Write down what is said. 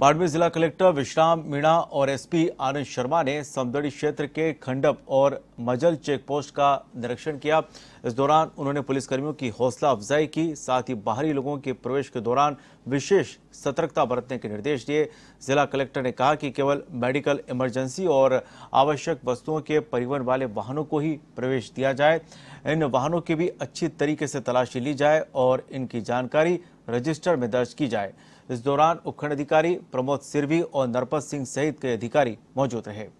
बाड़मेर जिला कलेक्टर विश्राम मीणा और एसपी आनंद शर्मा ने समदड़ी क्षेत्र के खंडप और मजल चेक पोस्ट का निरीक्षण किया इस दौरान उन्होंने पुलिसकर्मियों की हौसला अफजाई की साथ ही बाहरी लोगों के प्रवेश के दौरान विशेष सतर्कता बरतने के निर्देश दिए जिला कलेक्टर ने कहा कि केवल मेडिकल इमरजेंसी और आवश्यक वस्तुओं के परिवहन वाले वाहनों को ही प्रवेश दिया जाए इन वाहनों की भी अच्छी तरीके से तलाशी ली जाए और इनकी जानकारी रजिस्टर में दर्ज की जाए इस दौरान उपखंड अधिकारी प्रमोद सिरवी और नरपत सिंह सहित कई अधिकारी मौजूद रहे